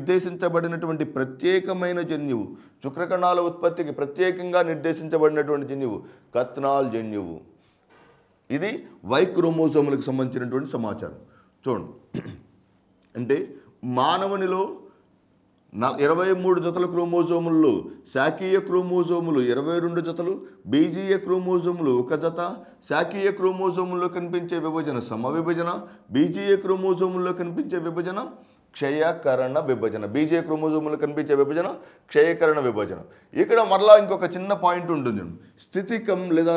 నిర్దేశించబడినటువంటి ప్రత్యేకమైన జన్యువు శుక్రకణాల ఉత్పత్తికి ప్రత్యేకంగా నిర్దేశించబడినటువంటి జన్యువు కత్నాల్ జన్యువు ఇది వై క్రోమోజోములకు సంబంధించినటువంటి సమాచారం చూడండి అంటే మానవునిలో నా ఇరవై మూడు జతల క్రోమోజోముల్లో శాకీయ క్రోమోజోములు ఇరవై రెండు జతలు బీజీయ క్రోమోజోములు ఒక జత శాకీయ క్రోమోజోముల్లో కనిపించే విభజన సమవిభజన బీజీయ క్రోమోజోముల్లో కనిపించే విభజన క్షయకరణ విభజన బీజే క్రోమోజోములు కనిపించే విభజన క్షయకరణ విభజన ఇక్కడ మరలా ఇంకొక చిన్న పాయింట్ ఉంటుంది స్థితికం లేదా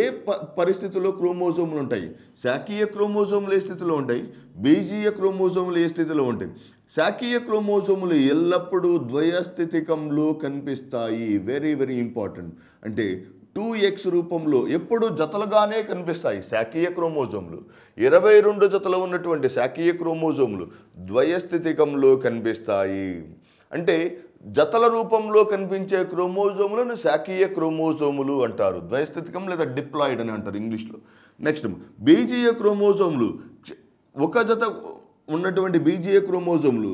ఏ ప పరిస్థితిలో క్రోమోజోములు ఉంటాయి శాకీయ క్రోమోజోములు ఏ స్థితిలో ఉంటాయి బీజీయ క్రోమోజోములు ఏ స్థితిలో ఉంటాయి శాకీయ క్రోమోజోములు ఎల్లప్పుడూ ద్వయస్థితికంలో కనిపిస్తాయి వెరీ వెరీ ఇంపార్టెంట్ అంటే టూ ఎక్స్ రూపంలో ఎప్పుడు జతలుగానే కనిపిస్తాయి శాకీయ క్రోమోజోములు ఇరవై రెండు జతలు ఉన్నటువంటి శాకీయ క్రోమోజోములు ద్వయస్థితికంలో కనిపిస్తాయి అంటే జతల రూపంలో కనిపించే క్రోమోజోములను శాకీయ క్రోమోజోములు అంటారు ద్వయస్థితికం లేదా డిప్లాయిడ్ అని అంటారు ఇంగ్లీష్లో నెక్స్ట్ బీజీయ క్రోమోజోములు ఒక జత ఉన్నటువంటి బీజీయ క్రోమోజోములు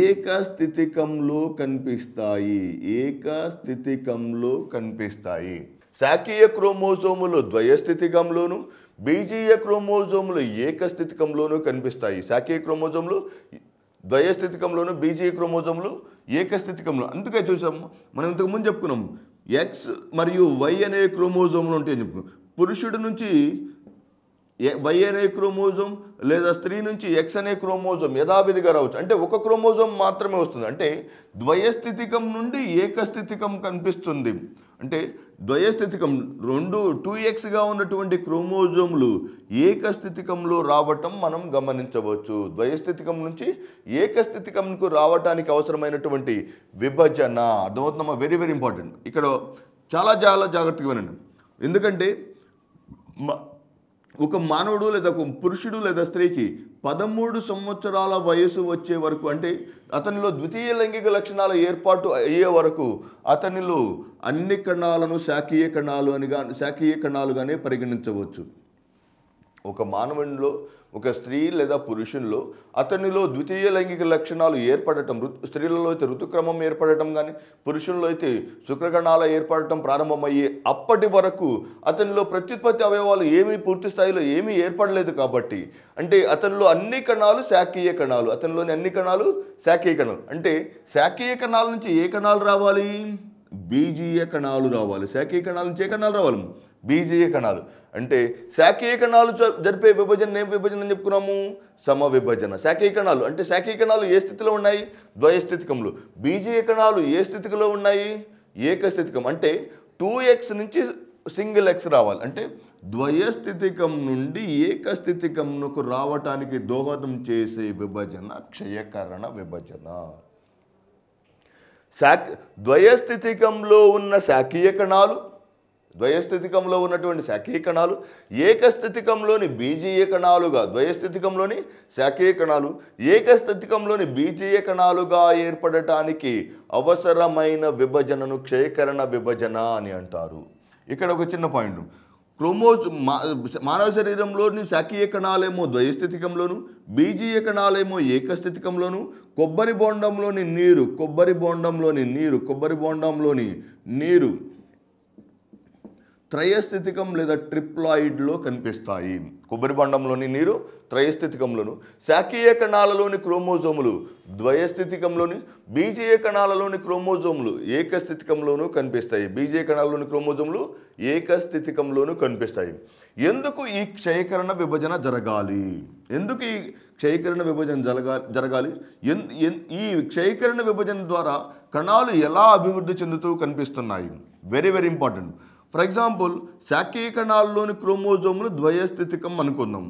ఏకస్థితికంలో కనిపిస్తాయి ఏకస్థితికంలో కనిపిస్తాయి శాకీయ క్రోమోజోములు ద్వయస్థితికంలోను బీజీయ క్రోమోజోములు ఏకస్థితికంలోనూ కనిపిస్తాయి శాకీయ క్రోమోజోములు ద్వయస్థితికంలోను బీజీయ క్రోమోజోములు ఏకస్థితికంలో అందుకే చూసాం మనం ఇంతకుముందు చెప్పుకున్నాం ఎక్స్ మరియు వై అనే క్రోమోజోములు అని చెప్పుకున్నాం పురుషుడి నుంచి వై అనే క్రోమోజోమ్ లేదా స్త్రీ నుంచి ఎక్స్ అనే క్రోమోజోమ్ యథావిధిగా రావచ్చు అంటే ఒక క్రోమోజోమ్ మాత్రమే వస్తుంది అంటే ద్వయస్థితికం నుండి ఏకస్థితికం కనిపిస్తుంది అంటే ద్వయస్థితికం రెండు టూ ఎక్స్గా ఉన్నటువంటి క్రోమోజోములు ఏకస్థితికంలో రావటం మనం గమనించవచ్చు ద్వయస్థితికం నుంచి ఏకస్థితికంకు రావటానికి అవసరమైనటువంటి విభజన అర్థమవుతున్నామా వెరీ వెరీ ఇంపార్టెంట్ ఇక్కడ చాలా చాలా జాగ్రత్తగా వినండి ఎందుకంటే ఒక మానవుడు లేదా ఒక పురుషుడు లేదా స్త్రీకి పదమూడు సంవత్సరాల వయసు వచ్చే వరకు అంటే అతనిలో ద్వితీయ లైంగిక లక్షణాలు ఏర్పాటు అయ్యే వరకు అతనిలో అన్ని కణాలను శాఖీయ కణాలు అనిగా శాఖీయ కణాలుగానే పరిగణించవచ్చు ఒక మానవునిలో ఒక స్త్రీ లేదా పురుషుల్లో అతనిలో ద్వితీయ లైంగిక లక్షణాలు ఏర్పడటం స్త్రీలలో అయితే ఋతుక్రమం ఏర్పడటం కానీ పురుషుల్లో అయితే శుక్రగణాలు ఏర్పడటం ప్రారంభమయ్యే అప్పటి వరకు అతనిలో ప్రత్యుత్పత్తి అవయవాలు ఏమీ పూర్తి స్థాయిలో ఏమీ ఏర్పడలేదు కాబట్టి అంటే అతనిలో అన్ని కణాలు శాకీయ కణాలు అతనిలోని అన్ని కణాలు శాకీయ కణాలు అంటే శాకీయ కణాల నుంచి ఏ కణాలు రావాలి బీజీయ కణాలు రావాలి శాకీయ కణాల నుంచి ఏ కణాలు రావాలి బీజీయ కణాలు అంటే కణాలు జరిపే విభజన ఏం విభజన అని చెప్పుకున్నాము సమ విభజన కణాలు అంటే కణాలు ఏ స్థితిలో ఉన్నాయి ద్వయస్థితికములు బీజీయ కణాలు ఏ స్థితిలో ఉన్నాయి ఏకస్థితికం అంటే టూ ఎక్స్ నుంచి సింగిల్ ఎక్స్ రావాలి అంటే ద్వయస్థితికం నుండి ఏకస్థితికంకు రావటానికి దోహదం చేసే విభజన క్షయకరణ విభజన శాఖ ద్వయస్థితికంలో ఉన్న శాఖీయ కణాలు ద్వయస్థితికంలో ఉన్నటువంటి శాఖీకణాలు ఏకస్థితికంలోని బీజీయ కణాలుగా ద్వయస్థితికంలోని శాఖీయ కణాలు ఏకస్థితికంలోని బీజీయ కణాలుగా ఏర్పడటానికి అవసరమైన విభజనను క్షేకరణ విభజన అని అంటారు ఇక్కడ ఒక చిన్న పాయింట్ క్రోమోజ్ మానవ శరీరంలోని శాఖీయ కణాలేమో ద్వయస్థితికంలోను బీజీయ కణాలేమో ఏకస్థితికంలోను కొబ్బరి బోండంలోని నీరు కొబ్బరి బోండంలోని నీరు కొబ్బరి బోండంలోని నీరు త్రయస్థితికం లేదా ట్రిప్లాయిడ్లో కనిపిస్తాయి కొబ్బరి బండంలోని నీరు త్రయస్థితికంలోను శాఖీయ కణాలలోని క్రోమోజోములు ద్వయస్థితికంలోని బీజీయ కణాలలోని క్రోమోజోములు ఏకస్థితికంలోనూ కనిపిస్తాయి బీజీయ కణాలలోని క్రోమోజోములు ఏకస్థితికంలోనూ కనిపిస్తాయి ఎందుకు ఈ క్షయకరణ విభజన జరగాలి ఎందుకు ఈ క్షయకరణ విభజన జరగా జరగాలి ఈ క్షయకరణ విభజన ద్వారా కణాలు ఎలా అభివృద్ధి చెందుతూ కనిపిస్తున్నాయి very very important for example శాఖీకణాల్లోని క్రోమోజోములు ద్వయస్థితికం అనుకుందాం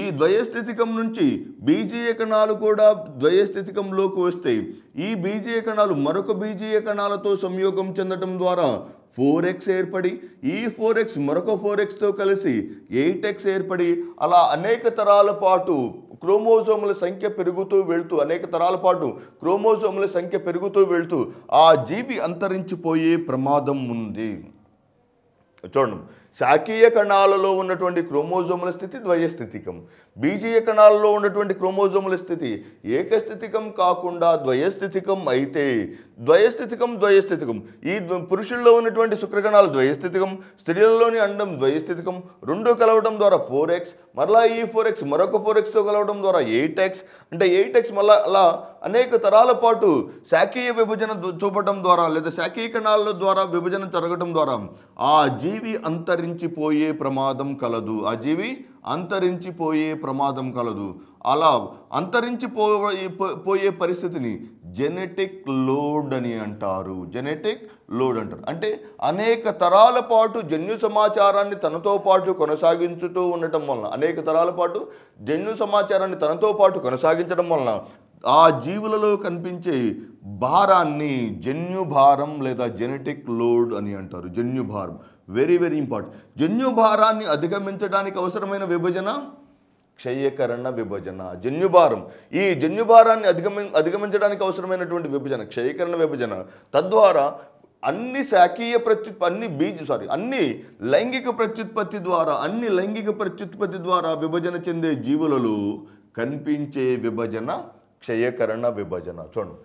ఈ ద్వయస్థితికం నుంచి బీజీయ కణాలు కూడా ద్వయస్థితికంలోకి వస్తాయి ఈ బీజీయ కణాలు మరొక బీజీయ కణాలతో సంయోగం చెందడం ద్వారా ఫోర్ ఎక్స్ ఏర్పడి ఈ ఫోర్ ఎక్స్ మరొక ఫోర్ ఎక్స్తో కలిసి ఎయిట్ ఎక్స్ ఏర్పడి అలా అనేక తరాల పాటు క్రోమోజోముల సంఖ్య పెరుగుతూ వెళ్తూ అనేక తరాల పాటు క్రోమోజోముల సంఖ్య పెరుగుతూ వెళ్తూ ఆ జీవి అంతరించిపోయే ప్రమాదం ఉంది a శాకీయ కణాలలో ఉన్నటువంటి క్రోమోజోముల స్థితి ద్వయస్థితికం బీజీయ కణాలలో ఉన్నటువంటి క్రోమోజోముల స్థితి ఏకస్థితికం కాకుండా ద్వయస్థితికం అయితే ద్వయస్థితికం ద్వయస్థితికం ఈ పురుషుల్లో ఉన్నటువంటి శుక్రకణాలు ద్వయస్థితికం స్త్రీలలోని అండం ద్వయస్థితికం రెండు కలవడం ద్వారా ఫోర్ ఎక్స్ మరలా ఈ ఫోర్ ఎక్స్ మరొక ఫోర్ ఎక్స్తో కలవడం ద్వారా ఎయిట్ ఎక్స్ అంటే ఎయిట్ ఎక్స్ మళ్ళా అలా అనేక తరాల పాటు శాకీయ విభజన చూపడం ద్వారా లేదా శాకీయ కణాల ద్వారా విభజన జరగడం ద్వారా ఆ జీవి అంతరి అంతరించిపోయే ప్రమాదం కలదు ఆ జీవి అంతరించిపోయే ప్రమాదం కలదు అలా అంతరించిపో పోయే పరిస్థితిని జెనెటిక్ లోడ్ అని అంటారు జెనెటిక్ లోడ్ అంటారు అంటే అనేక తరాల పాటు జన్యు సమాచారాన్ని తనతో పాటు కొనసాగించుతూ ఉండటం వలన అనేక తరాల పాటు జన్యు సమాచారాన్ని తనతో పాటు కొనసాగించడం వలన ఆ జీవులలో కనిపించే భారాన్ని జన్యు భారం లేదా జెనెటిక్ లోడ్ అని అంటారు జన్యు భారం వెరీ వెరీ ఇంపార్టెంట్ జన్యుభారాన్ని అధిగమించడానికి అవసరమైన విభజన క్షయకరణ విభజన జన్యుభారం ఈ జన్యుభారాన్ని అధిగమి అధిగమించడానికి అవసరమైనటువంటి విభజన క్షయకరణ విభజన తద్వారా అన్ని శాఖీయ ప్రత్యుత్ అన్ని బీజ సారీ అన్ని లైంగిక ప్రత్యుత్పత్తి ద్వారా అన్ని లైంగిక ప్రత్యుత్పత్తి ద్వారా విభజన చెందే జీవులలో కనిపించే విభజన క్షయకరణ విభజన చూడండి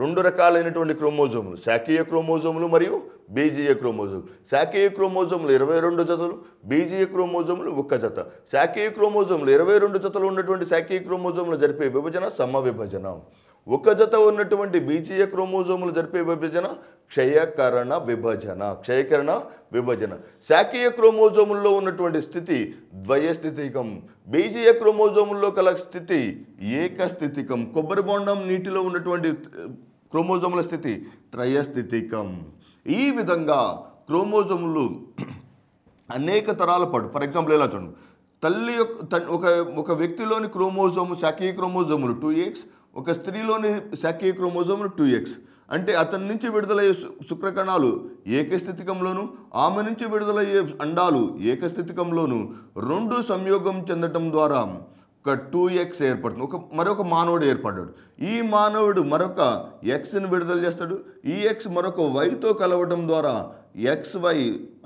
రెండు రకాలైనటువంటి క్రోమోజోములు శాఖీయ క్రోమోజోములు మరియు బీజీయ క్రోమోజోములు శాఖీయ క్రోమోజోములు ఇరవై రెండు జతలు బీజీయ క్రోమోజోములు ఒక్క జత శాఖీయ క్రోమోజోములు ఇరవై రెండు జతలు ఉన్నటువంటి శాఖీయ క్రోమోజోములు జరిపే విభజన సమ విభజన ఒక జత ఉన్నటువంటి బీజీయ క్రోమోజోములు జరిపే విభజన క్షయకరణ విభజన క్షయకరణ విభజన శాఖీయ క్రోమోజోముల్లో ఉన్నటువంటి స్థితి ద్వయస్థితికం బీజీయ క్రోమోజోముల్లో కల స్థితి ఏకస్థితికం కొబ్బరి బొండం నీటిలో ఉన్నటువంటి క్రోమోజోముల స్థితి త్రయస్థితికం ఈ విధంగా క్రోమోజోములు అనేక తరాల పాటు ఫర్ ఎగ్జాంపుల్ ఎలా చూడండి తల్లి యొక్క ఒక ఒక వ్యక్తిలోని క్రోమోజోము శాఖీయ క్రోమోజోములు టూ ఎక్స్ ఒక స్త్రీలోని శాఖీయ క్రోమోజోములు టూ ఎక్స్ అంటే అతని నుంచి విడుదలయ్యే శుక్రకణాలు ఏకస్థితికంలోను ఆమె నుంచి విడుదలయ్యే అండాలు ఏకస్థితికంలోను రెండు సంయోగం చెందటం ద్వారా ఒక టూ ఎక్స్ ఏర్పడుతుంది ఒక మరొక మానవుడు ఏర్పడ్డాడు ఈ మానవుడు మరొక ఎక్స్ని విడుదల చేస్తాడు ఈ ఎక్స్ మరొక వైతో కలవడం ద్వారా ఎక్స్ వై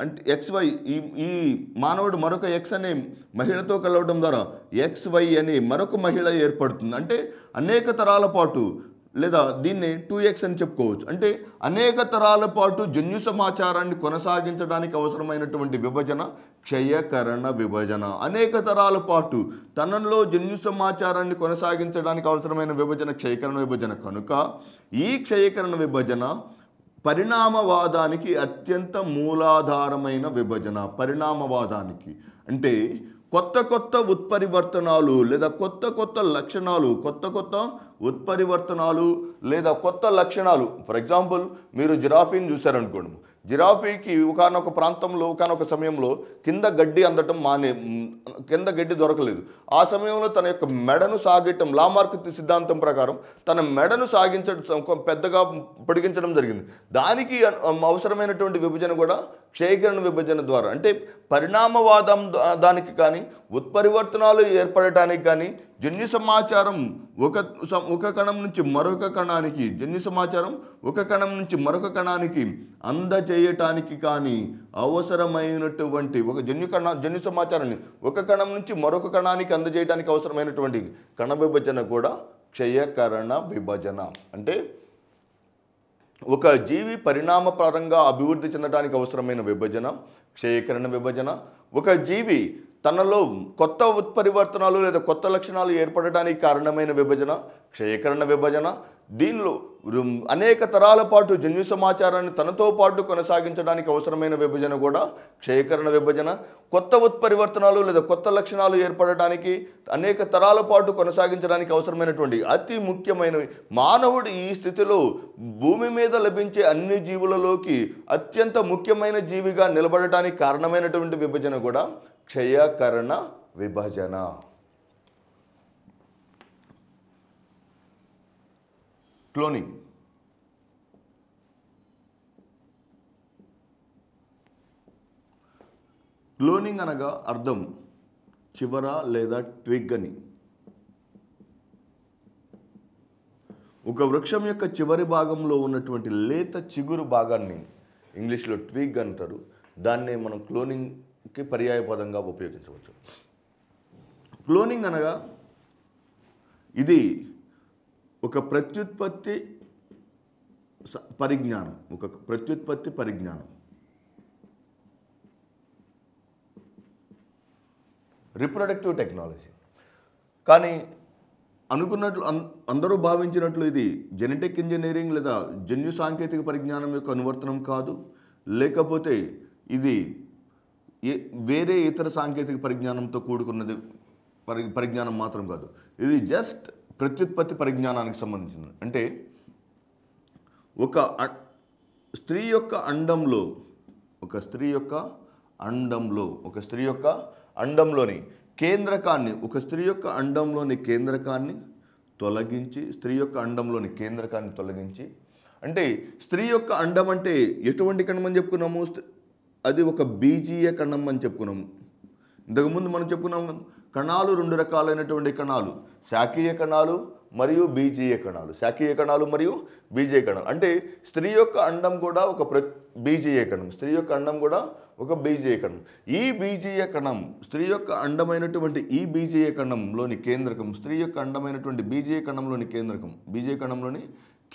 అంటే ఎక్స్ వై ఈ ఈ మానవుడు మరొక ఎక్స్ అనే మహిళతో కలవడం ద్వారా ఎక్స్ వై అనే మరొక మహిళ ఏర్పడుతుంది అంటే అనేక తరాల పాటు లేదా దీన్ని టూ ఎక్స్ అని చెప్పుకోవచ్చు అంటే అనేక తరాల పాటు జన్యు సమాచారాన్ని కొనసాగించడానికి అవసరమైనటువంటి విభజన క్షయకరణ విభజన అనేక తరాల పాటు తనంలో జన్యు సమాచారాన్ని కొనసాగించడానికి అవసరమైన విభజన క్షయకరణ విభజన కనుక ఈ క్షయకరణ విభజన పరిణామవాదానికి అత్యంత మూలాధారమైన విభజన పరిణామవాదానికి అంటే కొత్త కొత్త ఉత్పరివర్తనాలు లేదా కొత్త కొత్త లక్షణాలు కొత్త కొత్త ఉత్పరివర్తనాలు లేదా కొత్త లక్షణాలు ఫర్ ఎగ్జాంపుల్ మీరు జిరాఫీని చూశారనుకోండి జిరాఫీకి ఒకనొక ప్రాంతంలో ఒకనొక సమయంలో కింద గడ్డి అందటం మానే కింద గడ్డి దొరకలేదు ఆ సమయంలో తన యొక్క మెడను సాగటం లామార్క్ సిద్ధాంతం ప్రకారం తన మెడను సాగించడం పెద్దగా పొడిగించడం జరిగింది దానికి అవసరమైనటువంటి విభజన కూడా క్షయకిరణ విభజన ద్వారా అంటే పరిణామవాదం దానికి కానీ ఉత్పరివర్తనాలు ఏర్పడటానికి కానీ జన్యు సమాచారం ఒక ఒక కణం నుంచి మరొక కణానికి జన్యు సమాచారం ఒక కణం నుంచి మరొక కణానికి అందజేయటానికి కానీ అవసరమైనటువంటి ఒక జన్యు కణ జన్యు సమాచారాన్ని ఒక కణం నుంచి మరొక కణానికి అందజేయడానికి అవసరమైనటువంటి కణ విభజన కూడా క్షయకరణ విభజన అంటే ఒక జీవి పరిణామపరంగా అభివృద్ధి చెందడానికి అవసరమైన విభజన క్షయకరణ విభజన ఒక జీవి తనలో కొత్త ఉత్పరివర్తనాలు లేదా కొత్త లక్షణాలు ఏర్పడడానికి కారణమైన విభజన క్షయీకరణ విభజన దీనిలో అనేక తరాల పాటు జన్యు సమాచారాన్ని తనతో పాటు కొనసాగించడానికి అవసరమైన విభజన కూడా క్షయకరణ విభజన కొత్త ఉత్పరివర్తనాలు లేదా కొత్త లక్షణాలు ఏర్పడటానికి అనేక తరాల పాటు కొనసాగించడానికి అవసరమైనటువంటి అతి ముఖ్యమైనవి మానవుడు ఈ స్థితిలో భూమి మీద లభించే అన్ని జీవులలోకి అత్యంత ముఖ్యమైన జీవిగా నిలబడటానికి కారణమైనటువంటి విభజన కూడా క్షయకరణ విభజన క్లోనింగ్ క్లోనింగ్ అనగా అర్థం చివర లేదా ట్విగ్ అని ఒక వృక్షం యొక్క చివరి భాగంలో ఉన్నటువంటి లేత చిగురు భాగాన్ని ఇంగ్లీష్లో ట్విగ్ అంటారు దాన్నే మనం క్లోనింగ్కి పర్యాయ పదంగా ఉపయోగించవచ్చు క్లోనింగ్ అనగా ఇది ఒక ప్రత్యుత్పత్తి పరిజ్ఞానం ఒక ప్రత్యుత్పత్తి పరిజ్ఞానం రిప్రొడక్టివ్ టెక్నాలజీ కానీ అనుకున్నట్లు అందరూ భావించినట్లు ఇది జెనెటిక్ ఇంజనీరింగ్ లేదా జన్యు సాంకేతిక పరిజ్ఞానం యొక్క అనువర్తనం కాదు లేకపోతే ఇది వేరే ఇతర సాంకేతిక పరిజ్ఞానంతో కూడుకున్నది పరి పరిజ్ఞానం మాత్రం కాదు ఇది జస్ట్ ప్రత్యుత్పత్తి పరిజ్ఞానానికి సంబంధించింది అంటే ఒక స్త్రీ యొక్క అండంలో ఒక స్త్రీ యొక్క అండంలో ఒక స్త్రీ యొక్క అండంలోని కేంద్రకాన్ని ఒక స్త్రీ యొక్క అండంలోని కేంద్రకాన్ని తొలగించి స్త్రీ యొక్క అండంలోని కేంద్రకాన్ని తొలగించి అంటే స్త్రీ యొక్క అండం అంటే ఎటువంటి కణం అని చెప్పుకున్నాము అది ఒక బీజీయ కణం అని చెప్పుకున్నాము ఇంతకుముందు మనం చెప్పుకున్నాం కణాలు రెండు రకాలైనటువంటి కణాలు శాఖీయ కణాలు మరియు బీజీయ కణాలు శాఖీయ కణాలు మరియు బీజీయ కణాలు అంటే స్త్రీ యొక్క అండం కూడా ఒక ప్ర బీజీయ కణం స్త్రీ యొక్క అండం కూడా ఒక బీజీయ కణం ఈ బీజీయ కణం స్త్రీ యొక్క అండమైనటువంటి ఈ బీజీయ కణంలోని కేంద్రకం స్త్రీ యొక్క అండమైనటువంటి బీజీయ కణంలోని కేంద్రకం బీజీయ కణంలోని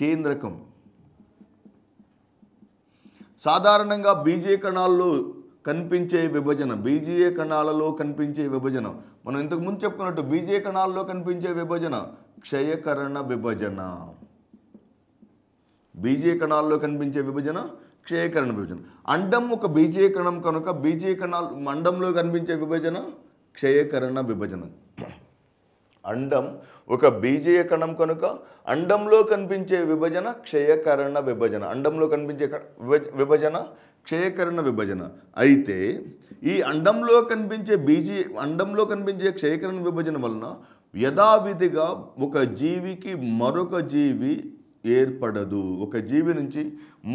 కేంద్రకం సాధారణంగా బీజీయ కణాల్లో కనిపించే విభజన బీజీఏ కణాలలో కనిపించే విభజన మనం ఇంతకుముందు చెప్పుకున్నట్టు బీజే కణాలలో కనిపించే విభజన క్షయకరణ విభజన బీజే కణాల్లో కనిపించే విభజన క్షయకరణ విభజన అండం ఒక బీజే కణం కనుక బీజే కణాలు అండంలో కనిపించే విభజన క్షయకరణ విభజన అండం ఒక బీజే కణం కనుక అండంలో కనిపించే విభజన క్షయకరణ విభజన అండంలో కనిపించే విభజన క్షయకరణ విభజన అయితే ఈ అండంలో కనిపించే బీజీ అండంలో కనిపించే క్షయకరణ విభజన వలన యథావిధిగా ఒక జీవికి మరొక జీవి ఏర్పడదు ఒక జీవి నుంచి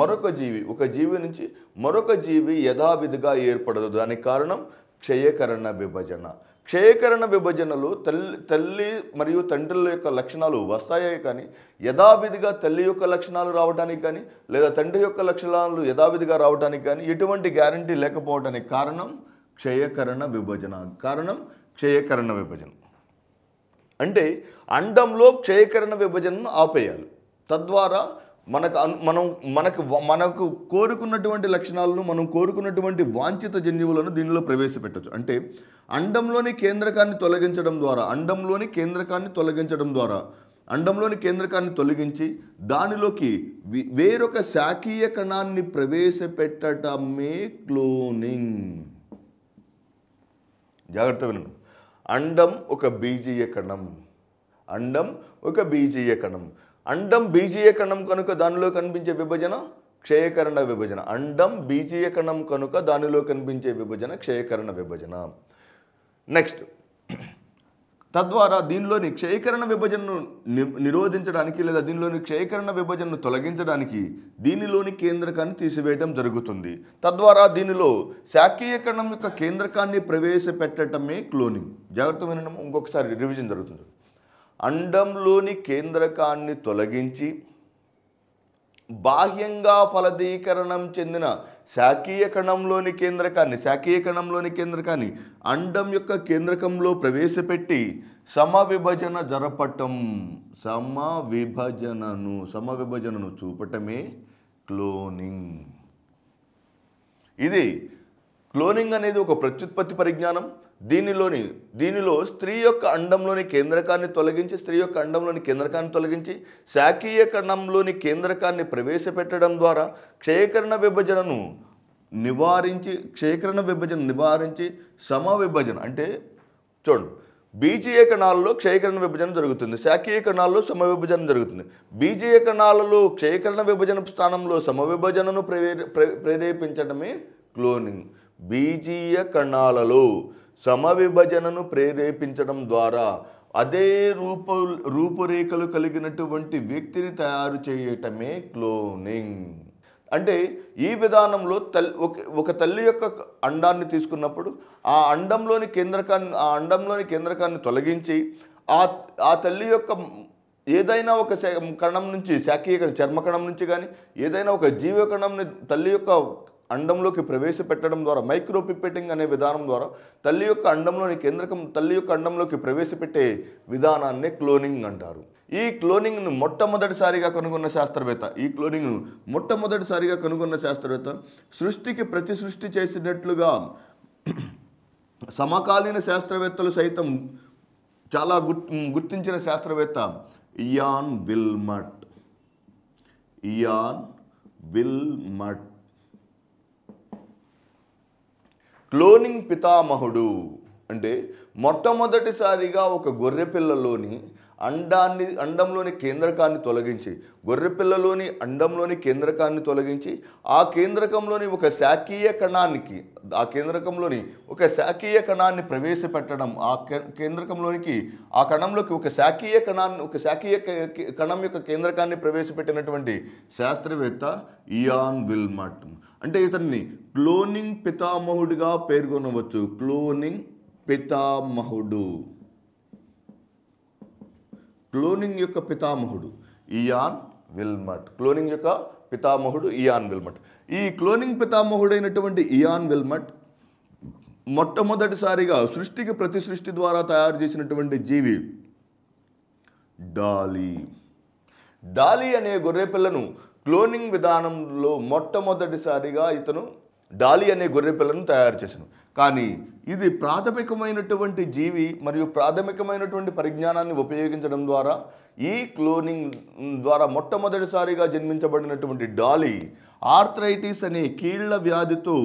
మరొక జీవి ఒక జీవి నుంచి మరొక జీవి యథావిధిగా ఏర్పడదు దానికి కారణం క్షయకరణ విభజన క్షయకరణ విభజనలు తల్లి తల్లి మరియు తండ్రుల యొక్క లక్షణాలు వస్తాయే కానీ యథావిధిగా తల్లి యొక్క లక్షణాలు రావడానికి కానీ లేదా తండ్రి యొక్క లక్షణాలు యథావిధిగా రావడానికి కానీ ఎటువంటి గ్యారంటీ లేకపోవడానికి కారణం క్షయకరణ విభజన కారణం క్షయకరణ విభజన అంటే అండంలో క్షయకరణ విభజనను ఆపేయాలి తద్వారా మనకు మనం మనకు మనకు కోరుకున్నటువంటి లక్షణాలను మనం కోరుకున్నటువంటి వాంఛిత జన్యువులను దీనిలో ప్రవేశపెట్టచ్చు అంటే అండంలోని కేంద్రకాన్ని తొలగించడం ద్వారా అండంలోని కేంద్రకాన్ని తొలగించడం ద్వారా అండంలోని కేంద్రకాన్ని తొలగించి దానిలోకి వేరొక శాఖీయ కణాన్ని ప్రవేశపెట్టడమే క్లోనింగ్ జాగ్రత్త వినండి అండం ఒక బీజీయ కణం అండం ఒక బీజీయ కణం అండం బీజీయ కణం కనుక దానిలో కనిపించే విభజన క్షయకరణ విభజన అండం బీజీయ కణం కనుక దానిలో కనిపించే విభజన క్షయకరణ విభజన నెక్స్ట్ తద్వారా దీనిలోని క్షయకరణ విభజనను నిరోధించడానికి లేదా దీనిలోని క్షయకరణ విభజనను తొలగించడానికి దీనిలోని కేంద్రకాన్ని తీసివేయడం జరుగుతుంది తద్వారా దీనిలో శాఖీయకరణం యొక్క కేంద్రకాన్ని ప్రవేశపెట్టడమే క్లోనింగ్ జాగ్రత్త వినడం ఇంకొకసారి రివిజన్ జరుగుతుంది అండంలోని కేంద్రకాన్ని తొలగించి బాహ్యంగా ఫలదీకరణం చెందిన శాఖీయ కణంలోని కేంద్రకాన్ని శాఖీయ కణంలోని కేంద్రకాన్ని అండం యొక్క కేంద్రకంలో ప్రవేశపెట్టి సమవిభజన జరపటం సమవిభజనను సమవిభజనను చూపటమే క్లోనింగ్ ఇది క్లోనింగ్ అనేది ఒక ప్రత్యుత్పత్తి పరిజ్ఞానం దీనిలోని దీనిలో స్త్రీ యొక్క అండంలోని కేంద్రకాన్ని తొలగించి స్త్రీ యొక్క అండంలోని కేంద్రకాన్ని తొలగించి శాఖీయ కణంలోని కేంద్రకాన్ని ప్రవేశపెట్టడం ద్వారా క్షయకరణ విభజనను నివారించి క్షయకరణ విభజన నివారించి సమ విభజన అంటే చూడండి బీజీయ కణాలలో క్షయకరణ విభజన జరుగుతుంది శాఖీయ కణాల్లో సమ విభజన జరుగుతుంది బీజీయ కణాలలో క్షయకరణ విభజన స్థానంలో సమ విభజనను ప్రేరేపించడమే క్లోనింగ్ బీజీయ కణాలలో సమవిభజనను ప్రేరేపించడం ద్వారా అదే రూప రూపురేఖలు కలిగినటువంటి వ్యక్తిని తయారు చేయటమే క్లోనింగ్ అంటే ఈ విధానంలో తల్ ఒక తల్లి యొక్క అండాన్ని తీసుకున్నప్పుడు ఆ అండంలోని కేంద్రకాన్ని ఆ అండంలోని కేంద్రకాన్ని తొలగించి ఆ ఆ తల్లి యొక్క ఏదైనా ఒక కణం నుంచి శాఖీయ చర్మకణం నుంచి కానీ ఏదైనా ఒక జీవకణంని తల్లి యొక్క అండంలోకి ప్రవేశపెట్టడం ద్వారా మైక్రో పిప్పెటింగ్ అనే విధానం ద్వారా తల్లి యొక్క అండంలోని కేంద్రకం తల్లి యొక్క అండంలోకి ప్రవేశపెట్టే విధానాన్ని క్లోనింగ్ అంటారు ఈ క్లోనింగ్ను మొట్టమొదటిసారిగా కనుగొన్న శాస్త్రవేత్త ఈ క్లోనింగ్ను మొట్టమొదటిసారిగా కనుగొన్న శాస్త్రవేత్త సృష్టికి ప్రతి సృష్టి చేసినట్లుగా సమకాలీన శాస్త్రవేత్తలు సైతం చాలా గుర్తించిన శాస్త్రవేత్త Ian Wilmut Ian Wilmut cloning పితామహుడు అంటే మొట్టమొదటిసారిగా ఒక గొర్రెపిల్లలోని అండాన్ని అండంలోని కేంద్రకాన్ని తొలగించి గొర్రెపిల్లలోని అండంలోని కేంద్రకాన్ని తొలగించి ఆ కేంద్రకంలోని ఒక శాఖీయ కణానికి ఆ కేంద్రకంలోని ఒక శాఖీయ కణాన్ని ప్రవేశపెట్టడం ఆ కేంద్రకంలోనికి ఆ కణంలోకి ఒక శాఖీయ కణాన్ని ఒక శాఖీయ కణం యొక్క కేంద్రకాన్ని ప్రవేశపెట్టినటువంటి శాస్త్రవేత్త ఇయాన్ విల్మట్ అంటే ఇతన్ని క్లోనింగ్ పితామహుడిగా పేర్కొనవచ్చు క్లోనింగ్ పితామహుడు క్లోనింగ్ యొక్క పితామహుడు ఇయాన్ విల్మట్ క్లోనింగ్ యొక్క పితామహుడు ఇయాన్ విల్మట్ ఈ క్లోనింగ్ పితామహుడైనటువంటి ఇయాన్ విల్మట్ మొట్టమొదటిసారిగా సృష్టికి ప్రతి సృష్టి ద్వారా తయారు చేసినటువంటి జీవి డాలీ డాలీ అనే గొర్రెపిల్లను క్లోనింగ్ విధానంలో మొట్టమొదటిసారిగా ఇతను డాలీ అనే గొర్రెపిల్లను తయారు చేశాను కానీ ఇది ప్రాథమికమైనటువంటి జీవి మరియు ప్రాథమికమైనటువంటి పరిజ్ఞానాన్ని ఉపయోగించడం ద్వారా ఈ క్లోనింగ్ ద్వారా మొట్టమొదటిసారిగా జన్మించబడినటువంటి డాలీ ఆర్థరైటిస్ అనే కీళ్ల వ్యాధితో